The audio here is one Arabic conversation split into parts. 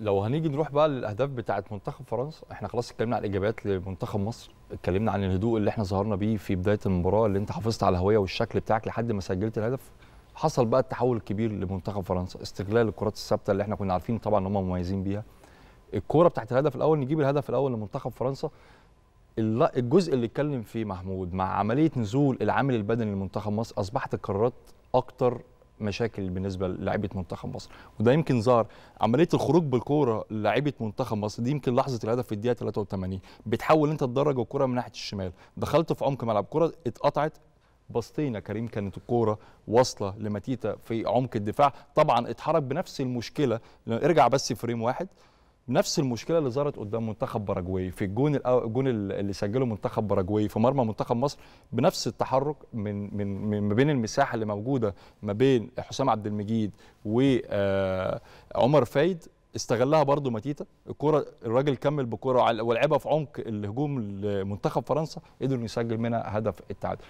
لو هنيجي نروح بقى للاهداف بتاعه منتخب فرنسا احنا خلاص اتكلمنا عن الاجابات لمنتخب مصر اتكلمنا عن الهدوء اللي احنا ظهرنا بيه في بدايه المباراه اللي انت حافظت على الهويه والشكل بتاعك لحد ما سجلت الهدف حصل بقى التحول الكبير لمنتخب فرنسا استغلال الكرات الثابته اللي احنا كنا عارفين طبعا ان هم مميزين بيها الكوره بتاعت الهدف الاول نجيب الهدف الاول لمنتخب فرنسا الجزء اللي اتكلم فيه محمود مع عمليه نزول العامل البدني لمنتخب مصر اصبحت القرارات اكتر مشاكل بالنسبه للاعيبه منتخب مصر وده يمكن ظهر عمليه الخروج بالكوره للاعيبه منتخب مصر دي يمكن لحظه الهدف في الدقيقه 83 بتحاول انت تدرج الكوره من ناحيه الشمال دخلت في عمق ملعب كره اتقطعت باصتين يا كريم كانت الكوره واصله لماتيتا في عمق الدفاع طبعا اتحرك بنفس المشكله ارجع بس فريم واحد نفس المشكله اللي ظهرت قدام منتخب باراجواي في الجون الجون اللي سجله منتخب باراجواي في مرمى منتخب مصر بنفس التحرك من من من ما بين المساحه اللي موجوده ما بين حسام عبد المجيد وعمر آه، فايد استغلها برضه ماتيتا الكره الراجل كمل بكره ولعبها في عمق الهجوم لمنتخب فرنسا قدر يسجل منها هدف التعادل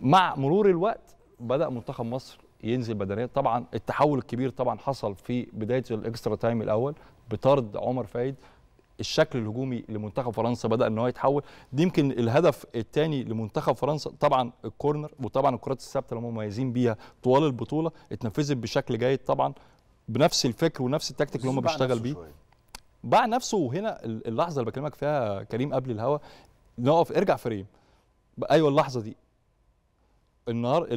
مع مرور الوقت بدا منتخب مصر ينزل بدنيا طبعا التحول الكبير طبعا حصل في بدايه الاكسترا تايم الاول بطرد عمر فايد الشكل الهجومي لمنتخب فرنسا بدا ان هو يتحول دي يمكن الهدف الثاني لمنتخب فرنسا طبعا الكورنر وطبعا الكرات الثابته اللي هم مميزين بيها طوال البطوله اتنفذت بشكل جيد طبعا بنفس الفكر ونفس التكتيك اللي هم بيشتغل بيه باع نفسه وهنا اللحظه اللي بكلمك فيها كريم قبل الهوا نقف ارجع فريم ايوه اللحظه دي النهار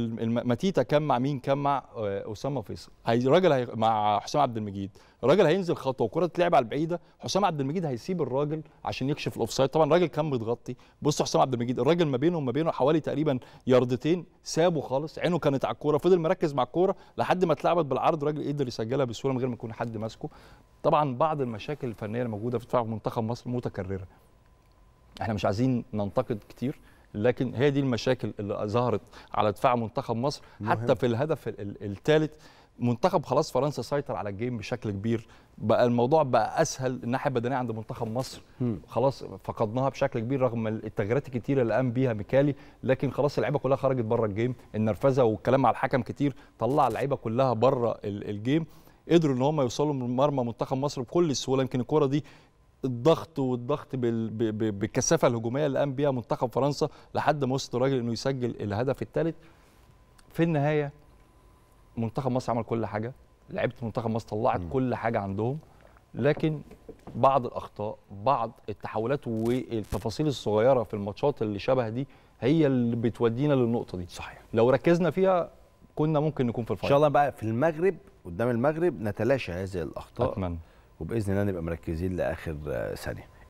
متيتا كان مع مين كان مع آه، اسامه فيصل الراجل هي مع حسام عبد المجيد الراجل هينزل خطوه وكرة تتلعب على البعيده حسام عبد المجيد هيسيب الراجل عشان يكشف الاوفسايد طبعا الراجل كان متغطي بص حسام عبد المجيد الراجل ما بينه وما بينه حوالي تقريبا ياردتين سابه خالص عينه كانت على الكوره فضل مركز مع الكوره لحد ما اتلعبت بالعرض الراجل قدر يسجلها بسهوله من غير ما يكون حد ماسكه طبعا بعض المشاكل الفنيه الموجوده في دفاع منتخب مصر متكرره احنا مش عايزين ننتقد كتير لكن هي دي المشاكل اللي ظهرت على دفاع منتخب مصر مهم. حتى في الهدف الثالث منتخب خلاص فرنسا سيطر على الجيم بشكل كبير بقى الموضوع بقى اسهل الناحيه البدنيه عند منتخب مصر م. خلاص فقدناها بشكل كبير رغم التغييرات الكتيره اللي قام بيها ميكالي لكن خلاص اللعيبه كلها خرجت بره الجيم النرفزه والكلام على الحكم كتير طلع اللعيبه كلها بره الجيم قدروا ان هم يوصلوا من مرمى منتخب مصر بكل سهوله يمكن الكوره دي الضغط والضغط بالكثافه الهجوميه اللي قام بيها منتخب فرنسا لحد ما وصل الراجل انه يسجل الهدف الثالث في النهايه منتخب مصر عمل كل حاجه لعيبه منتخب مصر طلعت م. كل حاجه عندهم لكن بعض الاخطاء بعض التحولات والتفاصيل الصغيره في الماتشات اللي شبه دي هي اللي بتودينا للنقطه دي صحيح لو ركزنا فيها كنا ممكن نكون في الفاينل ان شاء الله بقى في المغرب قدام المغرب نتلاشى هذه الاخطاء اتمنى وباذن الله نبقى مركزين لاخر آه، ثانيه